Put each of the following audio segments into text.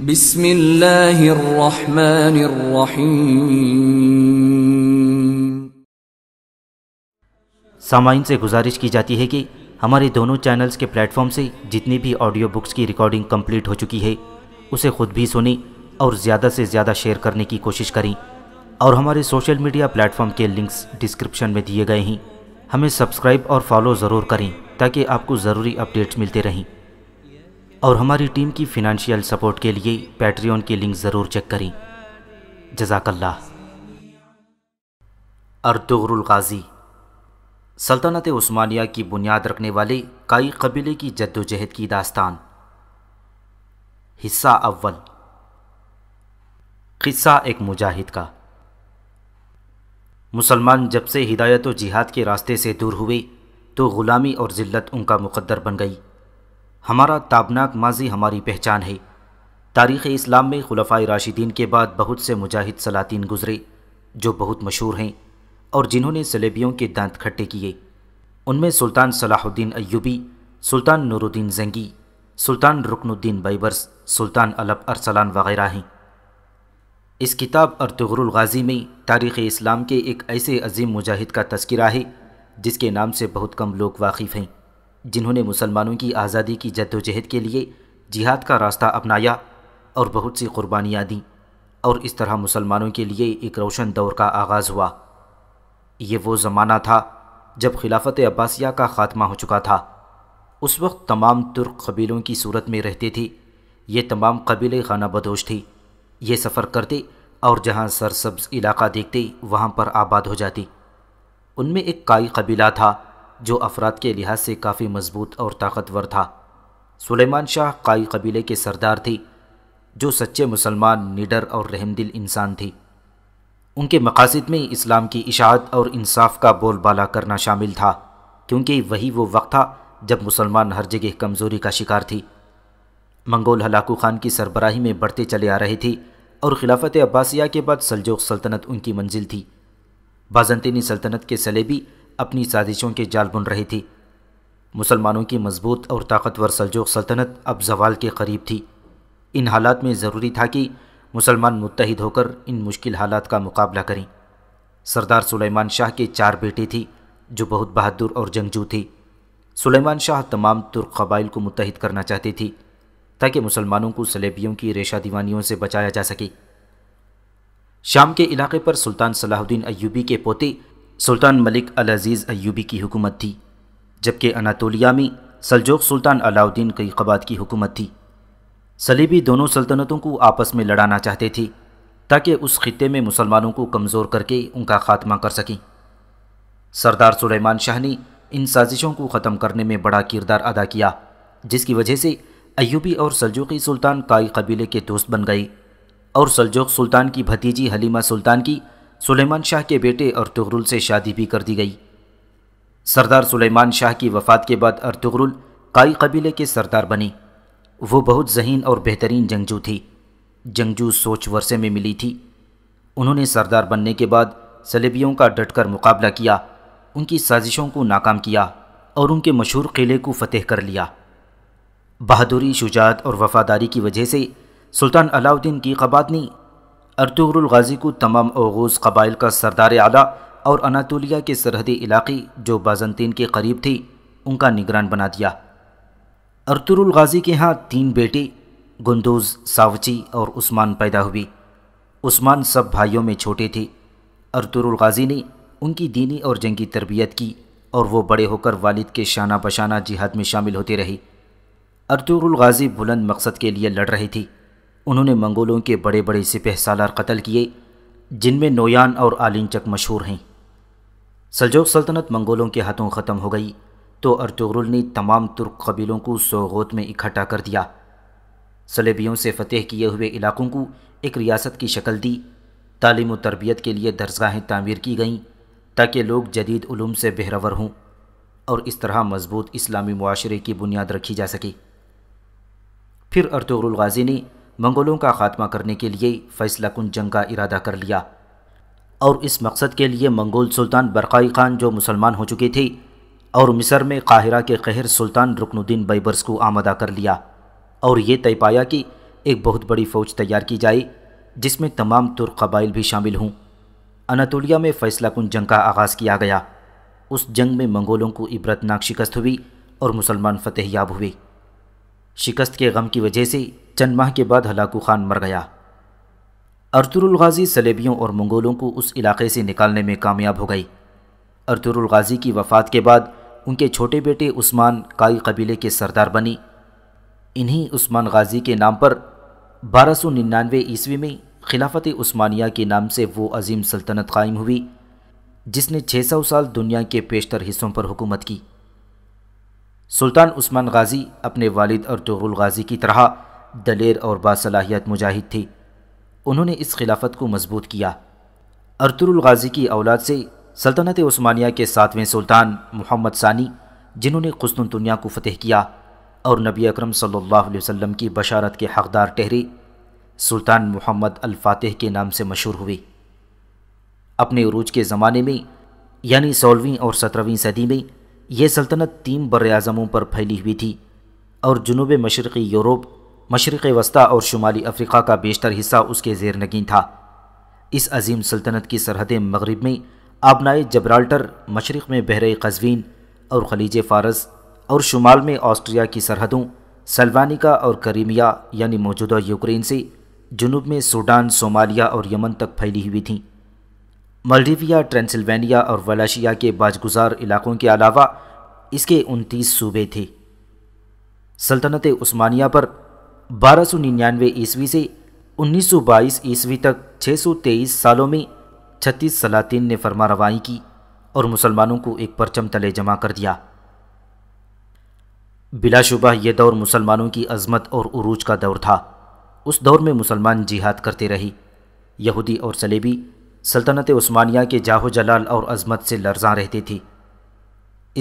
बिस्मिल्लाहिर्रहमानिर्रहीम सामाइन से गुजारिश की जाती है कि हमारे दोनों चैनल्स के प्लेटफॉर्म से जितनी भी ऑडियो बुक्स की रिकॉर्डिंग कंप्लीट हो चुकी है उसे खुद भी सुनें और ज़्यादा से ज़्यादा शेयर करने की कोशिश करें और हमारे सोशल मीडिया प्लेटफॉर्म के लिंक्स डिस्क्रिप्शन में दिए गए हैं हमें सब्सक्राइब और फॉलो ज़रूर करें ताकि आपको ज़रूरी अपडेट्स मिलते रहें और हमारी टीम की फिनंशियल सपोर्ट के लिए पैट्रियन की लिंक ज़रूर चेक करें जजाकल्ला अर्तुगरुल गाजी सल्तनत उस्मानिया की बुनियाद रखने वाले कई कबीले की जद्दोजहद की दास्तान हिस्सा अव्वल किस्सा एक मुजाहिद का मुसलमान जब से हिदायत व जिहाद के रास्ते से दूर हुए तो ग़ुलामी और ज़िल्लत उनका मुकद्दर बन गई हमारा ताबनाक माजी हमारी पहचान है तारीख़ इस्लाम में खुलफाई राशिदीन के बाद बहुत से मुजाहिद सलातीन गुजरे जो बहुत मशहूर हैं और जिन्होंने सलेबियों के दांत खट्टे किए उनमें सुल्तान सलाहुद्दीन अयूबी सुल्तान नूरुद्दीन जंगी सुल्तान रुकनुद्दीन बैबर्स सुल्तान अलब अरसलान वगैरह हैं इस किताब अरतगरुल गाजी में तारीख़ इस्लाम के एक ऐसे अजीम मुजाहिद का तस्करा है जिसके नाम से बहुत कम लोग वाकिफ़ हैं जिन्होंने मुसलमानों की आज़ादी की जद्दोजहद के लिए जिहाद का रास्ता अपनाया और बहुत सी कुर्बानियाँ दीं और इस तरह मुसलमानों के लिए एक रोशन दौर का आगाज़ हुआ ये वो ज़माना था जब खिलाफत अब्बासिया का ख़ात्मा हो चुका था उस वक्त तमाम तुर्क कबीलों की सूरत में रहती थी ये तमाम कबीले खाना बदोश थी ये सफ़र करते और जहाँ सरसब्ज इलाका देखते वहाँ पर आबाद हो जाती उनमें एक काई कबीला था जो अफराद के लिहाज से काफ़ी मजबूत और ताकतवर था सुलेमान शाह काई कबीले के सरदार थी जो सच्चे मुसलमान निडर और रहमदिल इंसान थी उनके मकासद में इस्लाम की इशात और इंसाफ का बोलबाला करना शामिल था क्योंकि वही वो वक्त था जब मुसलमान हर जगह कमज़ोरी का शिकार थी मंगोल हलाकू खान की सरबराही में बढ़ते चले आ रही थी और खिलाफत अब्बासिया के बाद सलजोग सल्तनत उनकी मंजिल थी बाजनतीनी सल्तनत के सलेबी अपनी साजिशों के जाल बुन रही थी मुसलमानों की मजबूत और ताकतवर सलजोग सल्तनत अब जवाल के करीब थी इन हालात में ज़रूरी था कि मुसलमान मुतहद होकर इन मुश्किल हालात का मुकाबला करें सरदार सुलेमान शाह के चार बेटे थी जो बहुत बहादुर और जंगजू थी सुलेमान शाह तमाम तुर्क कबाइल को मुतहद करना चाहती थी ताकि मुसलमानों को सलेबियों की रेशा दीवानियों से बचाया जा सके शाम के इलाके पर सुल्तान सलाहुद्दीन अयूबी के पोते सुल्तान मलिक अल अजीज़ अयूबी की हुकूमत थी जबकि अनातोलिया में सलजोग सुल्तान अलाउद्दीन कई कबाद की हुकूमत थी सलीबी दोनों सल्तनतों को आपस में लड़ाना चाहते थे ताकि उस खत्े में मुसलमानों को कमज़ोर करके उनका खात्मा कर सकें सरदार सुलेमान शाह ने इन साजिशों को ख़त्म करने में बड़ा किरदार अदा किया जिसकी वजह से अयूबी और सलजोगी सुल्तान काई कबीले के दोस्त बन गए और सलजोग सुल्तान की भतीजी हलीमा सुल्तान की सुलेमान शाह के बेटे अरतुगरुल से शादी भी कर दी गई सरदार सुलेमान शाह की वफ़ात के बाद अरतुगरुल काई कबीले के सरदार बनी वो बहुत जहीन और बेहतरीन जंगजू थी जंगजू सोच वर्षे में मिली थी उन्होंने सरदार बनने के बाद सलेबियों का डटकर मुकाबला किया उनकी साजिशों को नाकाम किया और उनके मशहूर किले को फतेह कर लिया बहादुरी शुजात और वफादारी की वजह से सुल्तान अलाउद्दीन की कबादनी अरतुगरुल गाजी को तमाम ओगूज़ कबाइल का सरदार आला और अनातोलिया के सरहदी इलाके जो बाजनतीन के करीब थी उनका निगरान बना दिया अरतुरुल गाजी के यहाँ तीन बेटे गुंदूज सावची और उस्मान पैदा हुई उस्मान सब भाइयों में छोटे थे अरतुरुल गाजी ने उनकी दीनी और जंगी तरबियत की और वो बड़े होकर वालिद के शाना बशाना जिहाद में शामिल होते रहे अरतुरुल गाजी बुलंद मकसद के लिए लड़ रही थी उन्होंने मंगोलों के बड़े बड़े सिपह सालार कत्ल किए जिनमें नोयान और आलिनचक मशहूर हैं सलजोग सल्तनत मंगोलों के हाथों ख़त्म हो गई तो अर्तुगरुल ने तमाम तुर्क कबीलों को सोगोत में इकट्ठा कर दिया सलेबियों से फतेह किए हुए इलाकों को एक रियासत की शक्ल दी तालीम तरबियत के लिए दरसगाहें तामीर की गईं ताकि लोग जदीद उलूम से बेहरवर हों और इस तरह मजबूत इस्लामी माशरे की बुनियाद रखी जा सके फिर अर्तुगरुल गाजी ने मंगोलों का खात्मा करने के लिए फैसला कुन जंग का इरादा कर लिया और इस मकसद के लिए मंगोल सुल्तान बरकाई खान जो मुसलमान हो चुके थे और मिस्र में काहिरा के कहर सुल्तान रुकनुद्दीन बैबर्स को आमदा कर लिया और ये तय पाया कि एक बहुत बड़ी फ़ौज तैयार की जाए जिसमें तमाम तुर्क कबाइल भी शामिल हों अनातोलिया में फैसला कुन जंग का आगाज़ किया गया उस जंग में मंगोलों को इबरतनाक शिकस्त हुई और मुसलमान फतेह याब हुए शिकस्त के गम की वजह से चंद माह के बाद हलाकू खान मर गया अर्तुरुल गाजी सलेबियों और मंगोलों को उस इलाके से निकालने में कामयाब हो गई अर्तुरुल गाजी की वफ़ात के बाद उनके छोटे बेटे उस्मान काई कबीले के सरदार बनी इन्हीं उस्मान गाजी के नाम पर बारह सौ निन्यानवे ईस्वी में खिलाफत उस्मानिया के नाम से वो अजीम सल्तनत कायम हुई जिसने 600 साल दुनिया के पेशतर हिस्सों पर हुकूमत की सुल्तान उस्मान गाजी अपने वालिद अर्तुरुल गाजी की तरह दलेर और बासलाहियत मुजाहिद थे उन्होंने इस खिलाफत को मजबूत किया अरतुल गाजी की औलाद से सल्तनत उस्मानिया के सातवें सुल्तान मोहम्मद सानी जिन्होंने खुस्तुनतुनिया को फतेह किया और नबी अकरम सल्लल्लाहु अलैहि वसल्लम की बशारत के हकदार ठहरे सुल्तान मोहम्मद अलफ़ातह के नाम से मशहूर हुए अपने अरूज के ज़माने में यानी सोलहवीं और सत्रहवीं सदी में यह सल्तनत तीन बर पर फैली हुई थी और जनूब मशरक़ी यूरोप मशरक़ वस्ती और शुमाली अफ्रीका का बेशतर हिस्सा उसके जेर नगीन था इस अजीम सल्तनत की सरहदें मगरब में आबनाए जबराल्टर मशरक़ में बहर कजवीन और खलीज फ़ारस और शुमाल में ऑस्ट्रिया की सरहदों सलवानिका और करीमिया यानी मौजूदा यूक्रेन से जुनूब में सूडान सोमालिया और यमन तक फैली हुई थीं मल्डीविया ट्रांसिल्वेनिया और वलाशिया के बाजगुजार इलाकों के अलावा इसके उनतीस सूबे थे सल्तनत उस्मानिया पर बारह सौ निन्यानवे ईस्वी से 1922 ईस्वी तक 623 सालों में छत्तीस सलातिन ने फरमा रवाई की और मुसलमानों को एक परचम तले जमा कर दिया बिलाशुबा यह दौर मुसलमानों की अजमत और उरूज का दौर था उस दौर में मुसलमान जिहाद करते रहे यहूदी और सलेबी सल्तनत उस्मानिया के जाहो जलाल और अजमत से लर्जा रहते थे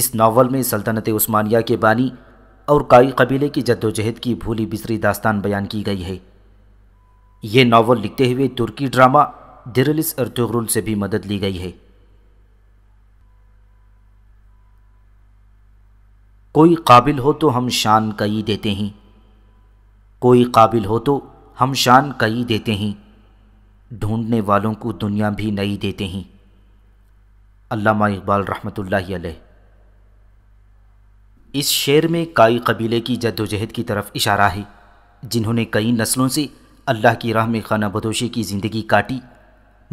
इस नावल में सल्तनत उस्मानिया के बानी और काई कबीले की जद्दोजहद की भूली बिसरी दास्तान बयान की गई है ये नावल लिखते हुए तुर्की ड्रामा दिरलिस अर्तुगरुल से भी मदद ली गई है कोई काबिल हो तो हम शान कई देते हैं कोई काबिल हो तो हम शान कई देते हैं ढूंढने वालों को दुनिया भी नई देते हैं अल्लामा इकबाल रहमतुल्लाह अलैह इस शेर में काई कबीले की जद्दोजहद की तरफ इशारा है जिन्होंने कई नस्लों से अल्लाह की राह में खाना बदोशी की ज़िंदगी काटी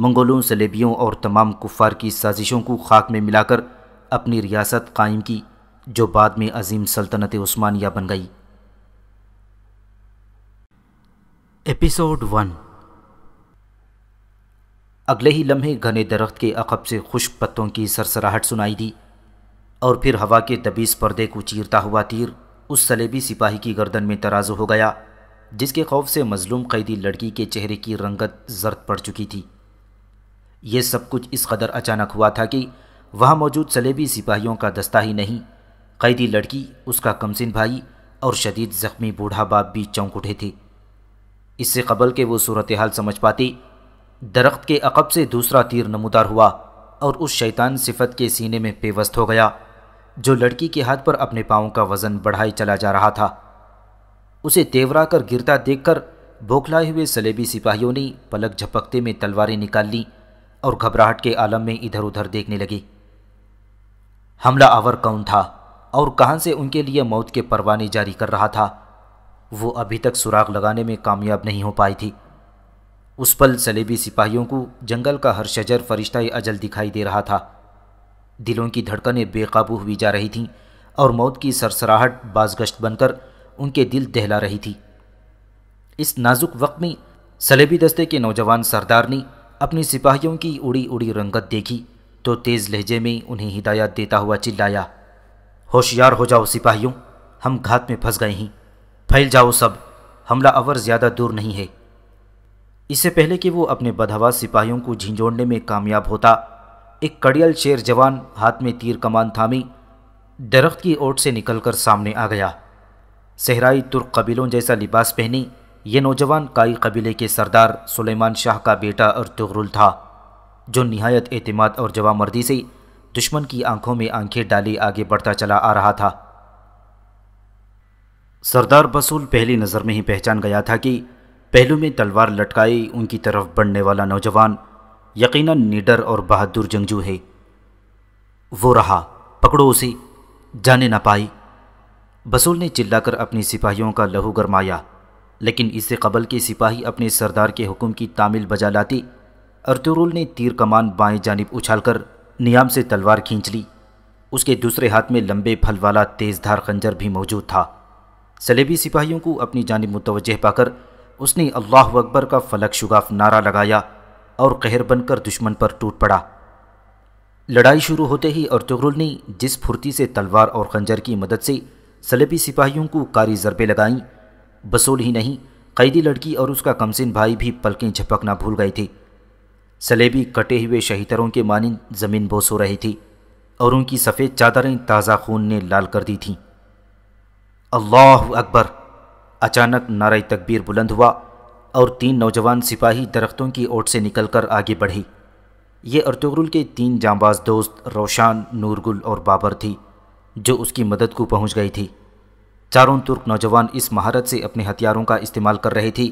मंगोलों सलेबियों और तमाम कुफ़ार की साजिशों को खाक में मिलाकर अपनी रियासत कायम की जो बाद में अजीम सल्तनत उस्मानिया बन गई एपिसोड वन अगले ही लम्हे घने दरख्त के अकब से खुश पत्तों की सरसराहट सुनाई दी और फिर हवा के तबीज़ पर्दे को चीरता हुआ तीर उस सलेबी सिपाही की गर्दन में तराजू हो गया जिसके खौफ से मजलूम कैदी लड़की के चेहरे की रंगत जर्द पड़ चुकी थी यह सब कुछ इस कदर अचानक हुआ था कि वहाँ मौजूद सलेबी सिपाहियों का दस्ता ही नहीं कैदी लड़की उसका कमसिन भाई और शदीद ज़ख्मी बूढ़ा बाप भी चौंक उठे थे इससे कबल के वो सूरत हाल समझ पाती दरख्त के अकब से दूसरा तीर नमदार हुआ और उस शैतान सिफत के सीने में पेवस्त हो गया जो लड़की के हाथ पर अपने पाँव का वज़न बढ़ाई चला जा रहा था उसे तेवरा कर गिरता देखकर भोखलाए हुए सलेबी सिपाहियों ने पलक झपकते में तलवारें निकाल लीं और घबराहट के आलम में इधर उधर देखने लगी हमला आवर कौन था और कहाँ से उनके लिए मौत के परवाने जारी कर रहा था वो अभी तक सुराग लगाने में कामयाब नहीं हो पाई थी उस पल सलेबी सिपाहियों को जंगल का हर शजर फरिश्ता अजल दिखाई दे रहा था दिलों की धड़कनें बेकाबू हुई जा रही थीं और मौत की सरसराहट बाजगश्त बनकर उनके दिल दहला रही थी इस नाजुक वक्त में सलेबी दस्ते के नौजवान सरदार ने अपनी सिपाहियों की उड़ी उड़ी रंगत देखी तो तेज़ लहजे में उन्हें हिदायत देता हुआ चिल्लाया होशियार हो जाओ सिपाहियों हम घात में फंस गए हैं फैल जाओ सब हमला अवर ज़्यादा दूर नहीं है इससे पहले कि वो अपने बदहवास सिपाहियों को झिंझोड़ने में कामयाब होता एक कड़ियल शेर जवान हाथ में तीर कमान थामी दरख्त की ओट से निकलकर सामने आ गया सहराई तुर्क कबीलों जैसा लिबास पहनी ये नौजवान काई कबीले के सरदार सुलेमान शाह का बेटा और तुगरुल था जो नहायत एतमाद और जवामर्दी से दुश्मन की आंखों में आंखें डाली आगे बढ़ता चला आ रहा था सरदार बसूल पहली नज़र में ही पहचान गया था कि पहलू में तलवार लटकाई उनकी तरफ बढ़ने वाला नौजवान यकीनन निडर और बहादुर जंगजू है वो रहा पकड़ो उसे जाने ना पाई बसूल ने चिल्लाकर अपने सिपाहियों का लहू गरमाया लेकिन इससे कबल के सिपाही अपने सरदार के हुक्म की तामिल बजा लाते अर्तुरुल ने तीर कमान बाएं जानब उछालकर नियाम से तलवार खींच ली उसके दूसरे हाथ में लंबे फल वाला तेज़ धार खंजर भी मौजूद था सलेबी सिपाहियों को अपनी जानब मुतवजह पाकर उसने अल्लाह अकबर का फलक शुगाफ नारा लगाया और कहर बनकर दुश्मन पर टूट पड़ा लड़ाई शुरू होते ही और तुगरुल ने जिस फुर्ती से तलवार और खंजर की मदद से सलेबी सिपाहियों को कारी ज़रबें लगाईं बसोल ही नहीं कैदी लड़की और उसका कमसिन भाई भी पलकें झपकना भूल गई थी सलेबी कटे हुए शहीदरों के मानिन ज़मीन बोस हो रही थी और उनकी सफ़ेद चादरें ताज़ा खून ने लाल कर दी थीं अल्लाह अकबर अचानक नारा तकबीर बुलंद हुआ और तीन नौजवान सिपाही दरख्तों की ओट से निकलकर आगे बढ़ी ये अर्तुगरुल के तीन जांबाज दोस्त रोशान नूरगुल और बाबर थी जो उसकी मदद को पहुंच गई थी चारों तुर्क नौजवान इस महारत से अपने हथियारों का इस्तेमाल कर रहे थे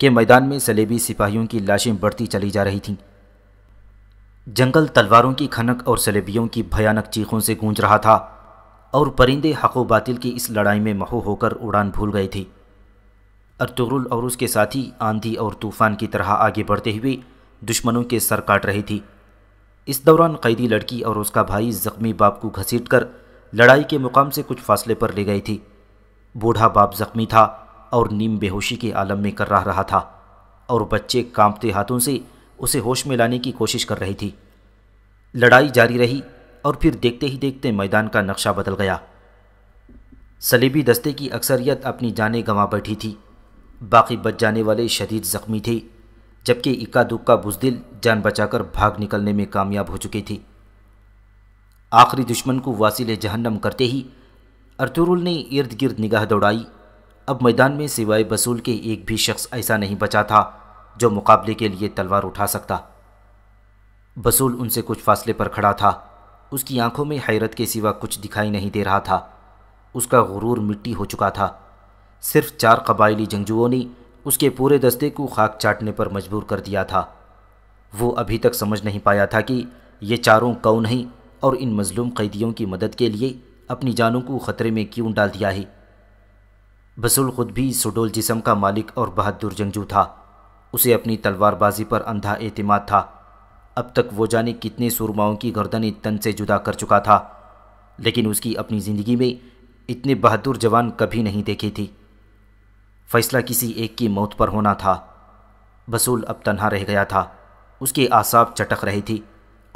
कि मैदान में सलेबी सिपाहियों की लाशें बढ़ती चली जा रही थीं जंगल तलवारों की खनक और सलेबियों की भयानक चीखों से गूंज रहा था और परिंदे हको बातिल की इस लड़ाई में महू होकर उड़ान भूल गई थी अर्तुगरुल और उसके साथी आंधी और तूफान की तरह आगे बढ़ते हुए दुश्मनों के सर काट रही थी इस दौरान कैदी लड़की और उसका भाई जख्मी बाप को घसीट कर लड़ाई के मुकाम से कुछ फासले पर ले गई थी बूढ़ा बाप जख्मी था और नीम बेहोशी के आलम में कर रहा था और बच्चे कांपते हाथों से उसे होश में लाने की कोशिश कर रही थी लड़ाई जारी रही और फिर देखते ही देखते मैदान का नक्शा बदल गया सलीबी दस्ते की अक्सरियत अपनी जानें गंवा बैठी थी बाकी बच जाने वाले शदीद ज़ख्मी थे जबकि इक्का दुक्का बुजदिल जान बचाकर भाग निकलने में कामयाब हो चुके थे आखिरी दुश्मन को वासिल जहन्नम करते ही अर्तुरुल ने इर्द गिर्द निगाह दौड़ाई अब मैदान में सिवाय बसूल के एक भी शख्स ऐसा नहीं बचा था जो मुकाबले के लिए तलवार उठा सकता बसूल उनसे कुछ फासले पर खड़ा था उसकी आंखों में हैरत के सिवा कुछ दिखाई नहीं दे रहा था उसका गुरूर मिट्टी हो चुका था सिर्फ चार कबायली जंगजुओं ने उसके पूरे दस्ते को खाक चाटने पर मजबूर कर दिया था वो अभी तक समझ नहीं पाया था कि ये चारों कौन हैं और इन मजलूम कैदियों की मदद के लिए अपनी जानों को ख़तरे में क्यों डाल दिया है बसुल खुद भी सुडोल जिसम का मालिक और बहादुर जंगजू था उसे अपनी तलवारबाजी पर अंधा एतमाद था अब तक वो जाने कितने सुरमाओं की गर्दनें तन से जुदा कर चुका था लेकिन उसकी अपनी ज़िंदगी में इतने बहादुर जवान कभी नहीं देखी थी फैसला किसी एक की मौत पर होना था बसूल अब तन्हा रह गया था उसकी आसाब चटक रही थी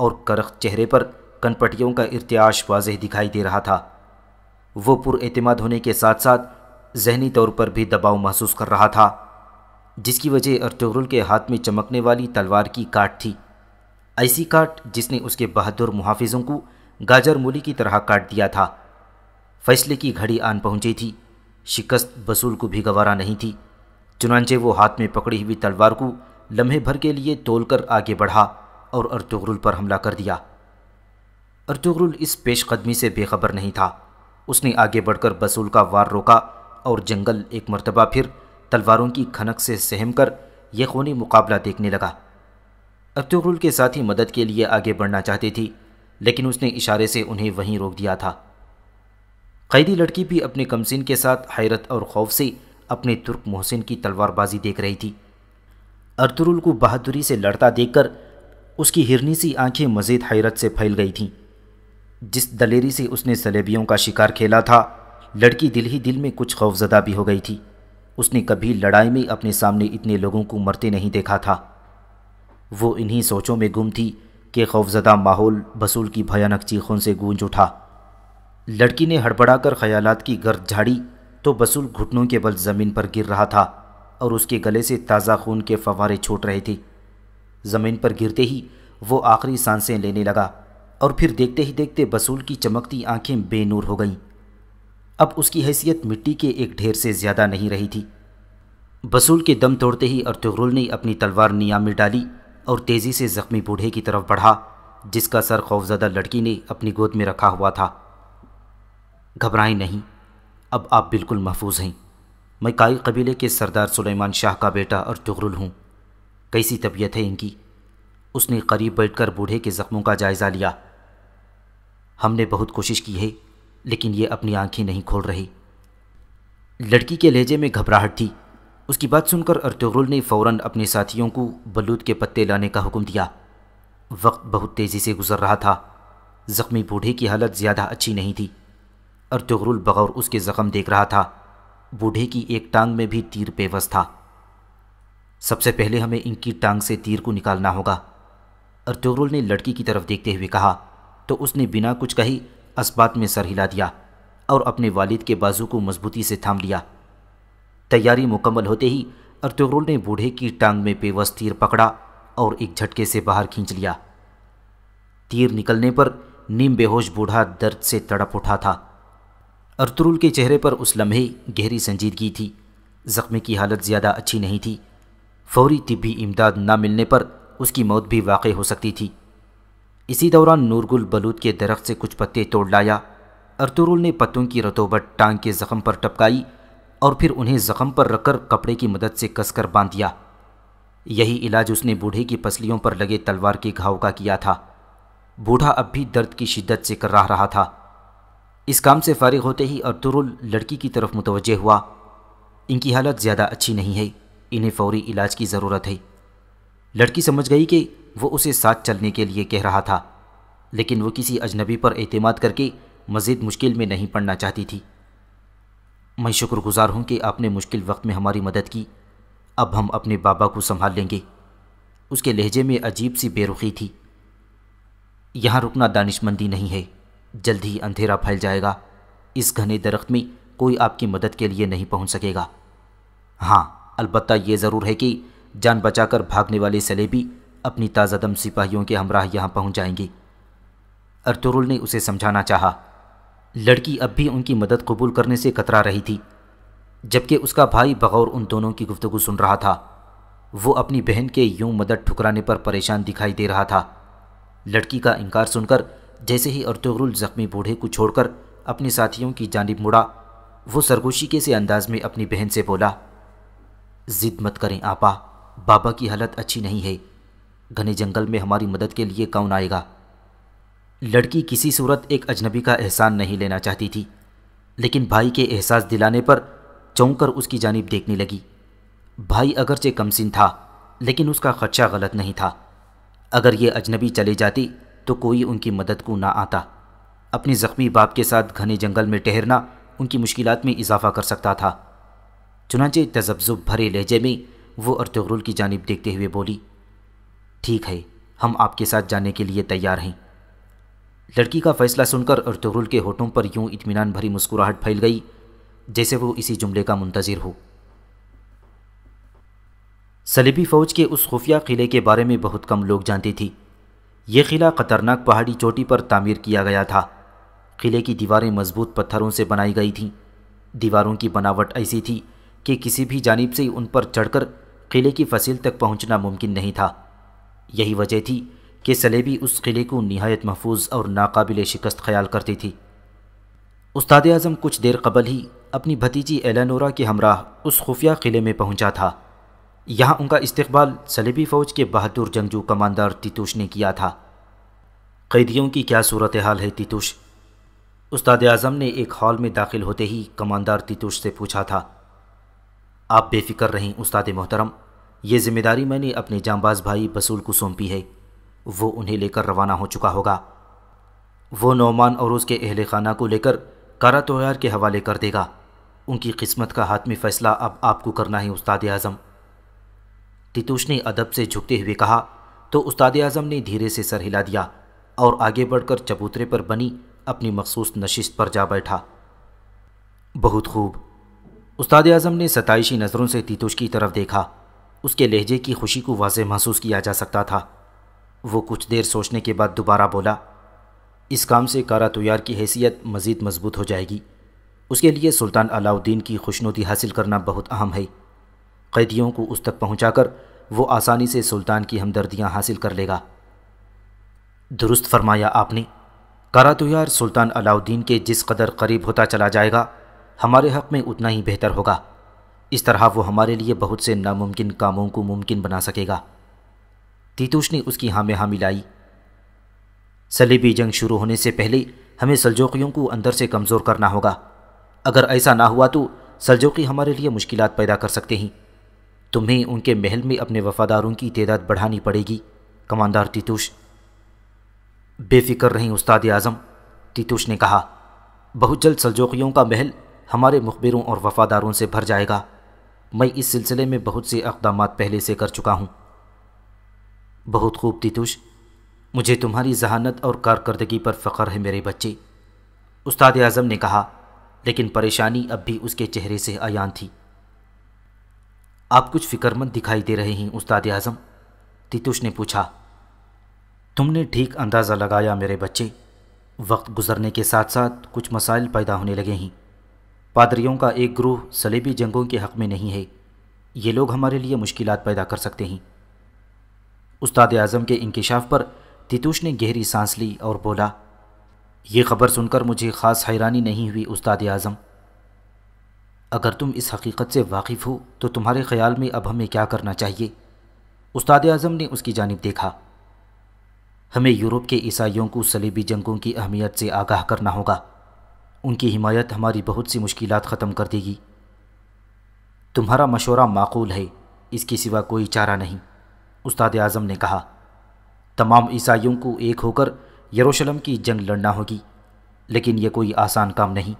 और करख चेहरे पर कनपटियों का इर्त्याश वाजह दिखाई दे रहा था वो पुरमाद होने के साथ साथ जहनी तौर पर भी दबाव महसूस कर रहा था जिसकी वजह अर्टोरुल के हाथ में चमकने वाली तलवार की काट थी ऐसी काट जिसने उसके बहादुर मुहाफिजों को गाजर मूली की तरह काट दिया था फैसले की घड़ी आन पहुंची थी शिकस्त बसूल को भी गवारा नहीं थी चुनाचे वो हाथ में पकड़ी हुई तलवार को लम्हे भर के लिए तोलकर आगे बढ़ा और अर्तुगरुल पर हमला कर दिया अर्तुगरुल इस पेशकदमी से बेखबर नहीं था उसने आगे बढ़कर बसूल का वार रोका और जंगल एक मरतबा फिर तलवारों की खनक से सहम कर यकोनी मुकाबला देखने लगा अर्तुगरुल के साथ ही मदद के लिए आगे बढ़ना चाहती थी लेकिन उसने इशारे से उन्हें वहीं रोक दिया था कैदी लड़की भी अपने कमसिन के साथ हैरत और खौफ से अपने तुर्क मोहसिन की तलवारबाजी देख रही थी अर्तुरुल को बहादुरी से लड़ता देखकर उसकी हिरनी सी आंखें मज़ीद हैरत से फैल गई थीं जिस दलेरी से उसने सलेबियों का शिकार खेला था लड़की दिल ही दिल में कुछ खौफजदा भी हो गई थी उसने कभी लड़ाई में अपने सामने इतने लोगों को मरते नहीं देखा था वो इन्हीं सोचों में गुम थी कि खौफजदा माहौल बसूल की भयानक चीखों से गूंज उठा लड़की ने हड़बड़ाकर ख्यालात की गर्द झाड़ी तो बसूल घुटनों के बल ज़मीन पर गिर रहा था और उसके गले से ताज़ा खून के फवारे छोट रहे थे ज़मीन पर गिरते ही वो आखिरी सांसें लेने लगा और फिर देखते ही देखते बसूल की चमकती आंखें बेनूर हो गईं अब उसकी हैसियत मिट्टी के एक ढेर से ज़्यादा नहीं रही थी बसूल के दम तोड़ते ही अर्तुगरुल ने अपनी तलवार नियाम में डाली और तेज़ी से ज़ख्मी बूढ़े की तरफ बढ़ा जिसका सर खौफजदा लड़की ने अपनी गोद में रखा हुआ था घबराएं नहीं अब आप बिल्कुल महफूज हैं मैं काई कबीले के सरदार सुलेमान शाह का बेटा और तुगरुल हूँ कैसी तबीयत है इनकी उसने करीब बैठकर बूढ़े के ज़ख्मों का जायज़ा लिया हमने बहुत कोशिश की है लेकिन ये अपनी आंखें नहीं खोल रही लड़की के लहजे में घबराहट थी उसकी बात सुनकर अर्तुगरुल ने फ़ौरन अपने साथियों को बलूद के पत्ते लाने का हुक्म दिया वक्त बहुत तेज़ी से गुजर रहा था ज़ख्मी बूढ़े की हालत ज़्यादा अच्छी नहीं थी और तुगरुल बगौर उसके ज़ख्म देख रहा था बूढ़े की एक टांग में भी तीर बेवस था सबसे पहले हमें इनकी टांग से तीर को निकालना होगा और तुगरुल ने लड़की की तरफ देखते हुए कहा तो उसने बिना कुछ कही असबात में सर हिला दिया और अपने वालिद के बाजू को मजबूती से थाम लिया तैयारी मुकम्मल होते ही अर्तुगरुल ने बूढ़े की टांग में बेवस तीर पकड़ा और एक झटके से बाहर खींच लिया तीर निकलने पर नीम बेहोश बूढ़ा दर्द से तड़प उठा था अरतुरुल के चेहरे पर उस लम्हे गहरी संजीदगी थी जख्मी की हालत ज़्यादा अच्छी नहीं थी फौरी तिबी इमदाद ना मिलने पर उसकी मौत भी वाक़ हो सकती थी इसी दौरान नूरगुल बलूद के दरख्त से कुछ पत्ते तोड़ लाया अरतुरुल ने पत्तों की रतोबट टांग के ज़ख़म पर टपकाई और फिर उन्हें ज़ख़म पर रखकर कपड़े की मदद से कसकर बांध दिया यही इलाज उसने बूढ़े की पसलियों पर लगे तलवार के घाव का किया था बूढ़ा अब भी दर्द की शिद्दत से कर रहा था इस काम से फारिग होते ही अब्दुल लड़की की तरफ मुतवजह हुआ इनकी हालत ज़्यादा अच्छी नहीं है इन्हें फौरी इलाज की ज़रूरत है लड़की समझ गई कि वो उसे साथ चलने के लिए कह रहा था लेकिन वो किसी अजनबी पर अतमाद करके मज़ीद मुश्किल में नहीं पड़ना चाहती थी मैं शुक्रगुजार हूँ कि आपने मुश्किल वक्त में हमारी मदद की अब हम अपने बाबा को संभाल लेंगे उसके लहजे में अजीब सी बेरुखी थी यहाँ रुकना दानिशमंदी नहीं है जल्द ही अंधेरा फैल जाएगा इस घने दरख्त में कोई आपकी मदद के लिए नहीं पहुंच सकेगा हाँ अलबत्ता ये ज़रूर है कि जान बचाकर भागने वाले सलेबी अपनी ताज़ा दम सिपाहियों के हमराह यहाँ पहुँच जाएंगे अर्तुरुल ने उसे समझाना चाहा लड़की अब भी उनकी मदद कबूल करने से कतरा रही थी जबकि उसका भाई बगौर उन दोनों की गुफ्तगु सुन रहा था वो अपनी बहन के यूं मदद ठुकराने पर परेशान दिखाई दे रहा था लड़की का इनकार सुनकर जैसे ही अर्तुगरुल जख्मी बूढ़े को छोड़कर अपने साथियों की जानब मुड़ा वो सरगोशी के से अंदाज में अपनी बहन से बोला जिद मत करें आपा बाबा की हालत अच्छी नहीं है घने जंगल में हमारी मदद के लिए कौन आएगा लड़की किसी सूरत एक अजनबी का एहसान नहीं लेना चाहती थी लेकिन भाई के एहसास दिलाने पर चौंक कर उसकी जानब देखने लगी भाई अगरचे कमसिन था लेकिन उसका खदशा गलत नहीं था अगर ये अजनबी चले जाती तो कोई उनकी मदद को ना आता अपने ज़ख्मी बाप के साथ घने जंगल में ठहरना उनकी मुश्किल में इजाफा कर सकता था चुनाचे तजब्जुब भरे लहजे में वो अर्तगरुल की जानब देखते हुए बोली ठीक है हम आपके साथ जाने के लिए तैयार हैं लड़की का फैसला सुनकर अर्तगरुल के होठों पर यूं इतमान भरी मुस्कुराहट फैल गई जैसे वो इसी जुमले का मुंतज़र हो सलीबी फ़ौज के उस खुफिया किले के बारे में बहुत कम लोग जानती थी ये किला खतरनाक पहाड़ी चोटी पर तामीर किया गया था किले की दीवारें मजबूत पत्थरों से बनाई गई थीं दीवारों की बनावट ऐसी थी कि किसी भी जानब से उन पर चढ़कर किले की फसील तक पहुंचना मुमकिन नहीं था यही वजह थी कि सलेबी उस किले को नहायत महफूज और नाकबिल शिकस्त ख्याल करती थी उस्ताद आज़म कुछ देर कबल ही अपनी भतीजी एलानोरा के हमराह उस खुफिया किले में पहुंचा था यहाँ उनका इस्तबाल सलेबी फ़ौज के बहादुर जंगजू कमांडर तितुश ने किया था कैदियों की क्या सूरत हाल है तितुश उस्ताद आज़म ने एक हॉल में दाखिल होते ही कमांडर तितुश से पूछा था आप बेफिक्र रहें उस्ताद मोहतरम ये जिम्मेदारी मैंने अपने जांबाज भाई बसूल को सौंपी है वो उन्हें लेकर रवाना हो चुका होगा वो नौमान और उसके अहल खाना को लेकर कारा तोयार के हवाले कर देगा उनकी किस्मत का हाथ में फ़ैसला अब आपको करना है उस्ताद आज़म तितुष ने अदब से झुकते हुए कहा तो उस्ताद आज़म ने धीरे से सर हिला दिया और आगे बढ़कर चबूतरे पर बनी अपनी मखसूस नशिश पर जा बैठा बहुत खूब उस्ताद आज़म ने सताइशी नज़रों से तीतुष की तरफ देखा उसके लहजे की खुशी को वाज महसूस किया जा सकता था वो कुछ देर सोचने के बाद दोबारा बोला इस काम से कारा तैयार की हैसियत मज़ीद मजबूत हो जाएगी उसके लिए सुल्तान अलाउद्दीन की खुशनुदी हासिल करना बहुत अहम है कैदियों को उस तक पहुंचाकर वो आसानी से सुल्तान की हमदर्दियां हासिल कर लेगा दुरुस्त फरमाया आपने करा तो यार सुल्तान अलाउद्दीन के जिस कदर करीब होता चला जाएगा हमारे हक़ में उतना ही बेहतर होगा इस तरह वो हमारे लिए बहुत से नामुमकिन कामों को मुमकिन बना सकेगा तीतुष ने उसकी हामे हामी हाँ मिलाई सलीबी जंग शुरू होने से पहले हमें सलजोकियों को अंदर से कमज़ोर करना होगा अगर ऐसा ना हुआ तो सलजोकी हमारे लिए मुश्किल पैदा कर सकते हैं तुम्हें उनके महल में अपने वफादारों की तादाद बढ़ानी पड़ेगी कमांडर तीतुष बेफिक्र रहें उस्ताद आज़म तीतुष ने कहा बहुत जल्द सलजोकियों का महल हमारे मुखबिरों और वफादारों से भर जाएगा मैं इस सिलसिले में बहुत से अकदाम पहले से कर चुका हूँ बहुत खूब तीतुष मुझे तुम्हारी जहानत और कारकर्दगी पर फ़ख्र है मेरे बच्चे उस्ताद आज़म ने कहा लेकिन परेशानी अब भी उसके चेहरे से अयान थी आप कुछ फिक्रमंद दिखाई दे रहे हैं उस्ताद आज़म तितुष ने पूछा तुमने ठीक अंदाज़ा लगाया मेरे बच्चे वक्त गुजरने के साथ साथ कुछ मसाइल पैदा होने लगे हैं पादरियों का एक ग्रोह सलेबी जंगों के हक़ में नहीं है ये लोग हमारे लिए मुश्किल पैदा कर सकते हैं उस्ताद आज़म के इंकशाफ पर तितुष ने गहरी सांस ली और बोला ये खबर सुनकर मुझे ख़ास हैरानी नहीं हुई उस्ताद आज़म अगर तुम इस हकीकत से वाकिफ़ हो तो तुम्हारे ख्याल में अब हमें क्या करना चाहिए उस्ताद आज़म ने उसकी जानब देखा हमें यूरोप के ईसाइयों को सलीबी जंगों की अहमियत से आगाह करना होगा उनकी हिमायत हमारी बहुत सी मुश्किल ख़त्म कर देगी तुम्हारा मशवरा माकूल है इसके सिवा कोई चारा नहीं उस्ताद आज़म ने कहा तमाम ईसाइयों को एक होकर यरूशलेम की जंग लड़ना होगी लेकिन यह कोई आसान काम नहीं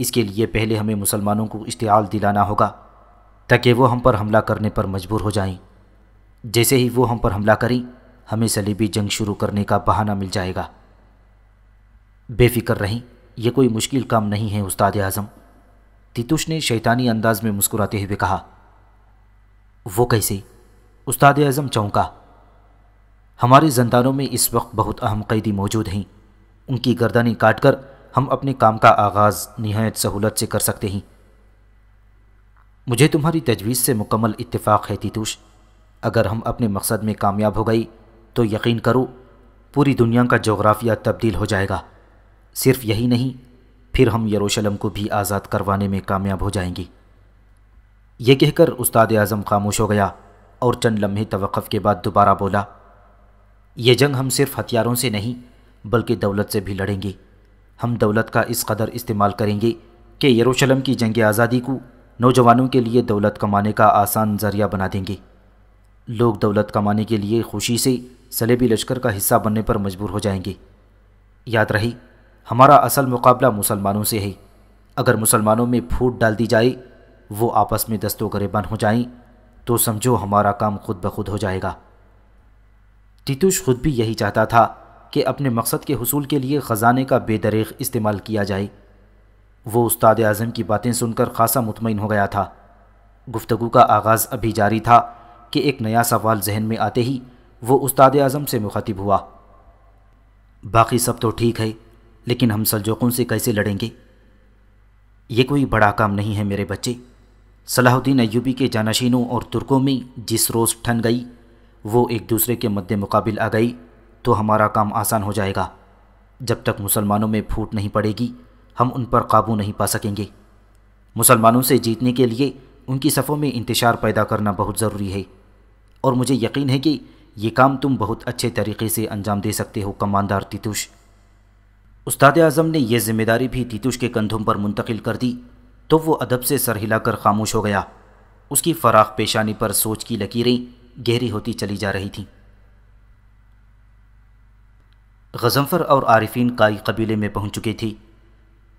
इसके लिए पहले हमें मुसलमानों को इश्तियाल दिलाना होगा ताकि वो हम पर हमला करने पर मजबूर हो जाएं। जैसे ही वो हम पर हमला करें हमें सलीबी जंग शुरू करने का बहाना मिल जाएगा बेफिक्र रहें यह कोई मुश्किल काम नहीं है उस्ताद आज़म तितुष ने शैतानी अंदाज में मुस्कुराते हुए कहा वो कैसे उस्ताद आज़म चौंका हमारे जंदानों में इस वक्त बहुत अहम कैदी मौजूद हैं उनकी गर्दनें काटकर हम अपने काम का आगाज़ नहायत सहूलत से कर सकते हैं मुझे तुम्हारी तजवीज़ से मुकम्मल इत्तेफाक़ है तीतुष अगर हम अपने मकसद में कामयाब हो गई तो यकीन करो पूरी दुनिया का जोग्राफिया तब्दील हो जाएगा सिर्फ यही नहीं फिर हम यरूशलेम को भी आज़ाद करवाने में कामयाब हो जाएंगी ये कहकर उस्ताद आज़म खामोश हो गया और चंद लम्हे तवक़ के बाद दोबारा बोला ये जंग हम सिर्फ हथियारों से नहीं बल्कि दौलत से भी लड़ेंगी हम दौलत का इस कदर इस्तेमाल करेंगे कि यरूशलेम की जंग आज़ादी को नौजवानों के लिए दौलत कमाने का आसान जरिया बना देंगे लोग दौलत कमाने के लिए खुशी से सलेबी लश्कर का हिस्सा बनने पर मजबूर हो जाएंगे याद रही हमारा असल मुकाबला मुसलमानों से है अगर मुसलमानों में फूट डाल दी जाए वो आपस में दस्तो गरेबान हो जाएं तो समझो हमारा काम खुद ब खुद हो जाएगा तीतुष खुद भी यही चाहता था कि अपने मकसद के हसूल के लिए ख़जाने का बेदरेख इस्तेमाल किया जाए वो उस्ताद आज़म की बातें सुनकर खासा मुतमिन हो गया था गुफ्तु का आगाज़ अभी जारी था कि एक नया सवाल जहन में आते ही वो उस्ताद आज़म से मुखातिब हुआ बाकी सब तो ठीक है लेकिन हम सलजोकों से कैसे लड़ेंगे ये कोई बड़ा काम नहीं है मेरे बच्चे सलाहुद्दीन अयूबी के जानशीनों और तुर्कों में जिस रोज़ ठन गई वो एक दूसरे के मद्दे मुकाबिल आ गई तो हमारा काम आसान हो जाएगा जब तक मुसलमानों में फूट नहीं पड़ेगी हम उन पर काबू नहीं पा सकेंगे मुसलमानों से जीतने के लिए उनकी सफ़ों में इंतशार पैदा करना बहुत ज़रूरी है और मुझे यकीन है कि ये काम तुम बहुत अच्छे तरीके से अंजाम दे सकते हो कमानदार तीतुश उस्ताद आज़म ने यह जिम्मेदारी भी तीतुश के कंधों पर मुंतकिल कर दी तो वो अदब से सर हिलाकर खामोश हो गया उसकी फराख पेशानी पर सोच की लकीरें गहरी होती चली जा रही थीं गजम्फर और आरिफिन काई कबीले में पहुंच चुकी थी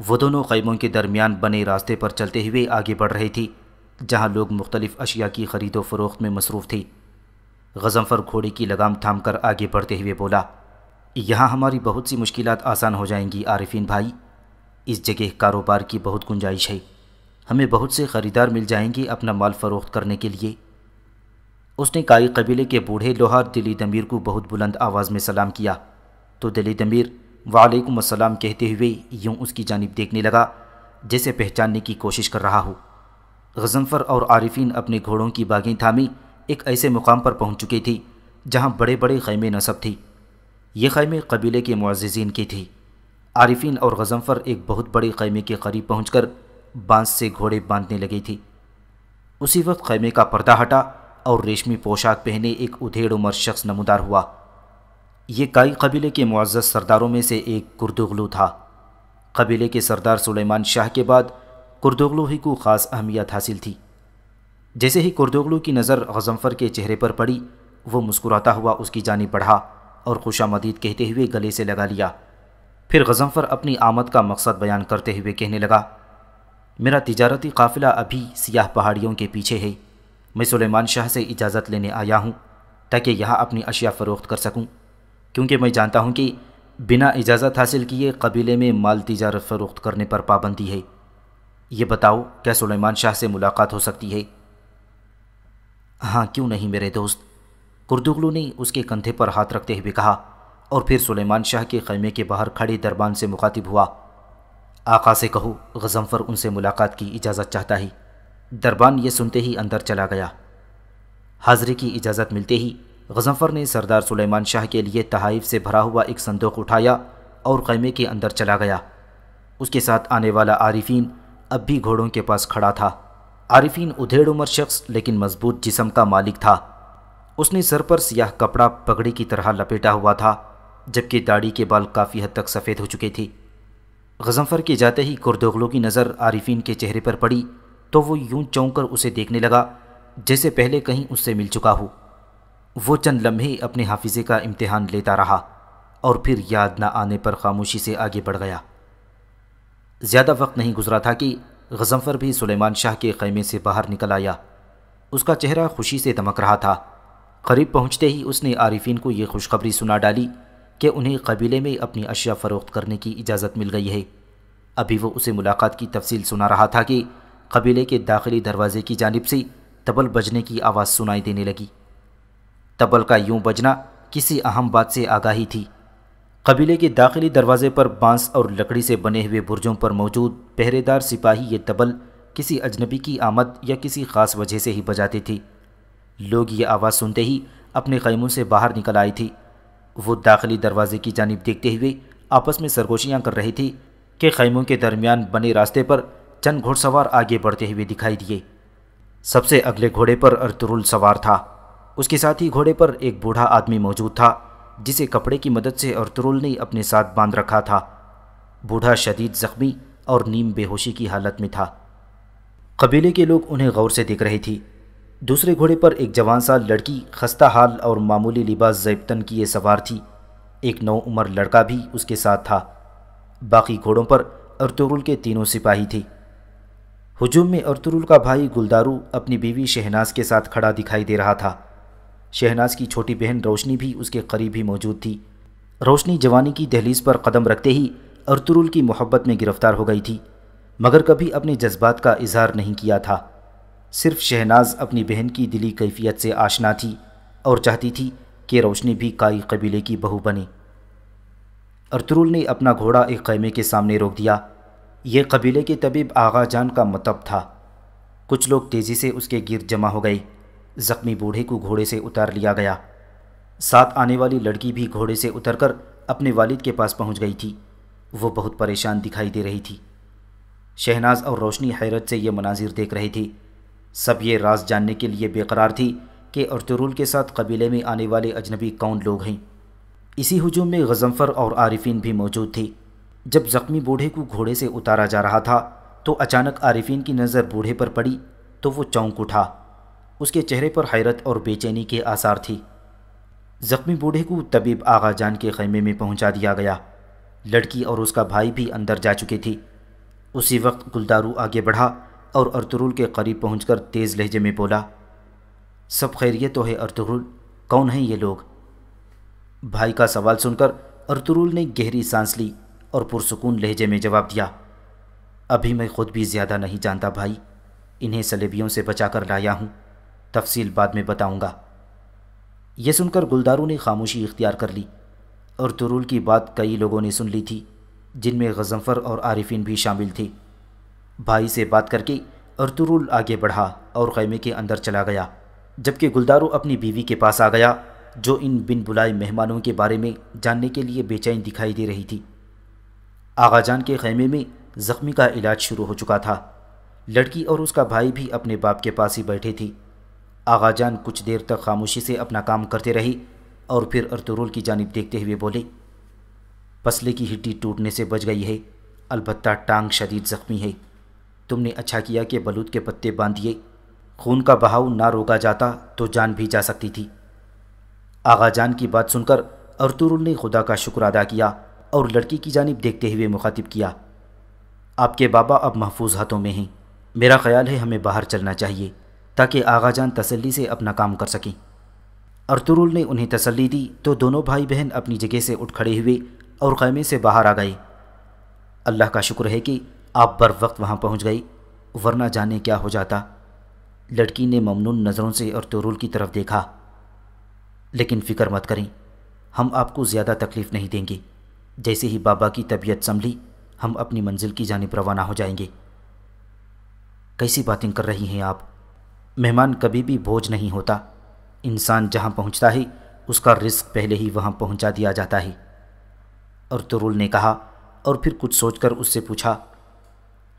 वो दोनों खैमों के दरमियान बने रास्ते पर चलते हुए आगे बढ़ रही थी जहां लोग मुख्तलिफ अशिया की खरीदो फरोख्त में मसरूफ़ थी गजम्फर घोड़े की लगाम थाम कर आगे बढ़ते हुए बोला यहाँ हमारी बहुत सी मुश्किल आसान हो जाएंगी आरिफिन भाई इस जगह कारोबार की बहुत गुंजाइश है हमें बहुत से ख़रीदार मिल जाएंगे अपना माल फरोख्त करने के लिए उसने काई कबीले के बूढ़े लोहार दिली दमीर को बहुत बुलंद आवाज़ में सलाम किया तो दिल दमीर वालेकुम असलम कहते हुए यूँ उसकी जानब देखने लगा जैसे पहचानने की कोशिश कर रहा हो गजनफर और आरिफिन अपने घोड़ों की बागें थामी एक ऐसे मुकाम पर पहुंच चुकी थी जहां बड़े बड़े खैमे नसब थी ये खैमे कबीले के मुआजीन की थी आरिफिन और गजनफर एक बहुत बड़े खैमे के करीब पहुँच कर बांस से घोड़े बांधने लगी थी उसी वक्त खैमे का पर्दा हटा और रेशमी पोशाक पहने एक उधेड़ उमर शख्स नमदार हुआ ये काई कबीले के मुआज़ सरदारों में से एक कुर्दगलू था कबीले के सरदार सुलेमान शाह के बाद कुर्दगलू ही को ख़ास अहमियत हासिल थी जैसे ही कुर्दगलू की नज़र गजम्फर के चेहरे पर पड़ी वो मुस्कुराता हुआ उसकी जानी बढ़ा और खुशामदीद कहते हुए गले से लगा लिया फिर गजम्फर अपनी आमद का मकसद बयान करते हुए कहने लगा मेरा तिजारती काफ़िला अभी सियाह पहाड़ियों के पीछे है मैं सुलेमान शाह से इजाज़त लेने आया हूँ ताकि यहाँ अपनी अशिया फ़रोख्त कर सकूँ क्योंकि मैं जानता हूँ कि बिना इजाज़त हासिल किए कबीले में माल तजारत फ़रोख्त करने पर पाबंदी है ये बताओ क्या सुलेमान शाह से मुलाकात हो सकती है हाँ क्यों नहीं मेरे दोस्त कुर्दुगलू ने उसके कंधे पर हाथ रखते हुए कहा और फिर सुलेमान शाह के खैमे के बाहर खड़े दरबान से मुखातिब हुआ आका से कहो गजम्फर उनसे मुलाकात की इजाज़त चाहता है दरबान ये सुनते ही अंदर चला गया हाजरे की इजाज़त मिलते ही गजफ़र ने सरदार सुलेमान शाह के लिए तहाइफ से भरा हुआ एक संदूक उठाया और खैमे के अंदर चला गया उसके साथ आने वाला आरिफिन अब भी घोड़ों के पास खड़ा था आरिफिन उधेड़ उमर शख्स लेकिन मजबूत जिसम का मालिक था उसने सर पर सियाह कपड़ा पगड़ी की तरह लपेटा हुआ था जबकि दाढ़ी के बाल काफ़ी हद तक सफ़ेद हो चुके थे गजनफर के जाते ही कुरदोगलों की नज़र आरिफिन के चेहरे पर पड़ी तो वो यूं चौंक कर उसे देखने लगा जैसे पहले कहीं उससे मिल चुका हो वो चंद लम्हे अपने हाफिज़े का इम्तहान लेता रहा और फिर याद न आने पर खामोशी से आगे बढ़ गया ज़्यादा वक्त नहीं गुजरा था कि गजम्फर भी सुलेमान शाह के खैमे से बाहर निकल आया उसका चेहरा खुशी से दमक रहा था करीब पहुंचते ही उसने आरिफिन को ये खुशखबरी सुना डाली कि उन्हें कबीले में अपनी अशिया फ़रोख्त करने की इजाज़त मिल गई है अभी वो उसे मुलाकात की तफसील सुना रहा था कि कबीले के दाखिली दरवाजे की जानब से तबल बजने की आवाज़ सुनाई देने लगी तबल का यूं बजना किसी अहम बात से आगाही थी कबीले के दाखिली दरवाजे पर बांस और लकड़ी से बने हुए बुर्जों पर मौजूद पहरेदार सिपाही ये तबल किसी अजनबी की आमद या किसी ख़ास वजह से ही बजाते थे लोग ये आवाज़ सुनते ही अपने खैमों से बाहर निकल आई थी वो दाखिली दरवाजे की जानब देखते हुए आपस में सरगोशियाँ कर रही थी कि खैमों के दरमियान बने रास्ते पर चंद घोड़सवार आगे बढ़ते हुए दिखाई दिए सबसे अगले घोड़े पर अर्तुरुल सवार था उसके साथ ही घोड़े पर एक बूढ़ा आदमी मौजूद था जिसे कपड़े की मदद से और तुरुल ने अपने साथ बांध रखा था बूढ़ा शदीद जख्मी और नीम बेहोशी की हालत में था कबीले के लोग उन्हें गौर से देख रहे थे दूसरे घोड़े पर एक जवान सा लड़की खस्ता हाल और मामूली लिबास जैबतन की ये सवार थी एक नौ उम्र लड़का भी उसके साथ था बाकी घोड़ों पर अरतुरुल के तीनों सिपाही थे हजूम में अरतुरुल का भाई गुलदारू अपनी बीवी शहनाज के साथ खड़ा दिखाई दे रहा था शहनाज की छोटी बहन रोशनी भी उसके करीब ही मौजूद थी रोशनी जवानी की दहलीज पर कदम रखते ही अर्तुरुल की मोहब्बत में गिरफ्तार हो गई थी मगर कभी अपने जज्बात का इजहार नहीं किया था सिर्फ शहनाज अपनी बहन की दिली कैफियत से आशना थी और चाहती थी कि रोशनी भी काई कबीले की बहू बने अर्तुरुल ने अपना घोड़ा एक खैमे के सामने रोक दिया यह कबीले के तबीब आगा जान का मतब था कुछ लोग तेज़ी से उसके गिर जमा हो गए जख्मी बूढ़े को घोड़े से उतार लिया गया साथ आने वाली लड़की भी घोड़े से उतरकर अपने वालिद के पास पहुंच गई थी वो बहुत परेशान दिखाई दे रही थी शहनाज और रोशनी हैरत से ये मनाजिर देख रही थी सब ये राज जानने के लिए बेकरार थी कि अर्तुरुल के साथ कबीले में आने वाले अजनबी कौन लोग हैं इसी हजूम में गजम्फर और आरिफिन भी मौजूद थी जब ज़ख्मी बूढ़े को घोड़े से उतारा जा रहा था तो अचानक आरिफिन की नज़र बूढ़े पर पड़ी तो वो चौंक उठा उसके चेहरे पर हैरत और बेचैनी के आसार थी जख्मी बूढ़े को तबीब आगा जान के खैमे में पहुंचा दिया गया लड़की और उसका भाई भी अंदर जा चुकी थी उसी वक्त गुलदारू आगे बढ़ा और अरतरुल के करीब पहुंचकर तेज़ लहजे में बोला सब खैरियत तो है अर्तुरुल कौन हैं ये लोग भाई का सवाल सुनकर अरतरुल ने गहरी सांस ली और पुरसकून लहजे में जवाब दिया अभी मैं खुद भी ज़्यादा नहीं जानता भाई इन्हें सलेबियों से बचाकर लाया हूँ तफसील बाद में बताऊंगा। यह सुनकर गुलदारू ने खामोशी इख्तियार कर ली और तुरुल की बात कई लोगों ने सुन ली थी जिनमें गजम्फर और आरिफिन भी शामिल थे भाई से बात करके अर्तुरुल आगे बढ़ा और खैमे के अंदर चला गया जबकि गुलदारू अपनी बीवी के पास आ गया जो इन बिन बुलाए मेहमानों के बारे में जानने के लिए बेचैन दिखाई दे रही थी आगाजान के खैमे में ज़ख्मी का इलाज शुरू हो चुका था लड़की और उसका भाई भी अपने बाप के पास ही बैठे थी आगा जान कुछ देर तक खामोशी से अपना काम करते रहे और फिर अर्तुरुल की जानब देखते हुए बोले पसले की हिड्डी टूटने से बच गई है अलबत्ता टांग शदीद ज़ख्मी है तुमने अच्छा किया कि बलूद के पत्ते बांध दिए खून का बहाव ना रोका जाता तो जान भी जा सकती थी आगा जान की बात सुनकर अर्तुरुल ने खुदा का शुक्र अदा किया और लड़की की जानब देखते हुए मुखातिब किया आपके बाबा अब महफूज हाथों में हैं मेरा ख्याल है हमें बाहर चलना चाहिए ताकि आगाजान तसली से अपना काम कर सकें अरतुरुल ने उन्हें तसली दी तो दोनों भाई बहन अपनी जगह से उठ खड़े हुए और खैमे से बाहर आ गए अल्लाह का शुक्र है कि आप बर वक्त वहाँ पहुँच गई वरना जाने क्या हो जाता लड़की ने ममनून नज़रों से अरतुरुल की तरफ देखा लेकिन फ़िक्र मत करें हम आपको ज़्यादा तकलीफ़ नहीं देंगे जैसे ही बाबा की तबीयत संभली हम अपनी मंजिल की जानब रवाना हो जाएंगे कैसी बातें कर रही हैं आप मेहमान कभी भी बोझ नहीं होता इंसान जहाँ पहुँचता ही उसका रिस्क पहले ही वहाँ पहुँचा दिया जाता है और तुरुल ने कहा और फिर कुछ सोचकर उससे पूछा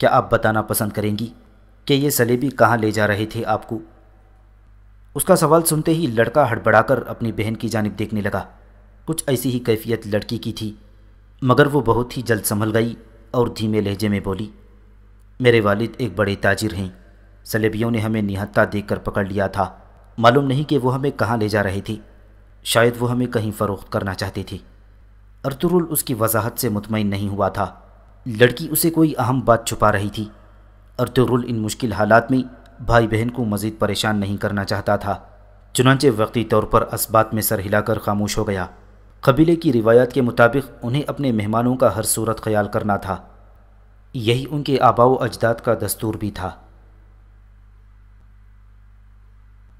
क्या आप बताना पसंद करेंगी कि ये सलेबी कहाँ ले जा रहे थे आपको उसका सवाल सुनते ही लड़का हड़बड़ाकर अपनी बहन की जानब देखने लगा कुछ ऐसी ही कैफियत लड़की की थी मगर वो बहुत ही जल्द संभल गई और धीमे लहजे में बोली मेरे वालिद एक बड़े ताजिर हैं सलेबियों ने हमें निहत्ता देखकर पकड़ लिया था मालूम नहीं कि वो हमें कहाँ ले जा रही थी शायद वो हमें कहीं फ़रोख्त करना चाहती थी अर्तुरुल उसकी वजाहत से मुतमिन नहीं हुआ था लड़की उसे कोई अहम बात छुपा रही थी अर्तुरुल इन मुश्किल हालात में भाई बहन को मज़ीद परेशान नहीं करना चाहता था चुनाचे वक्ती तौर पर असबात में सर हिलाकर खामोश हो गया कबीले की रिवायत के मुताबिक उन्हें अपने मेहमानों का हर सूरत ख्याल करना था यही उनके आबाओ अजदाद का दस्तूर भी था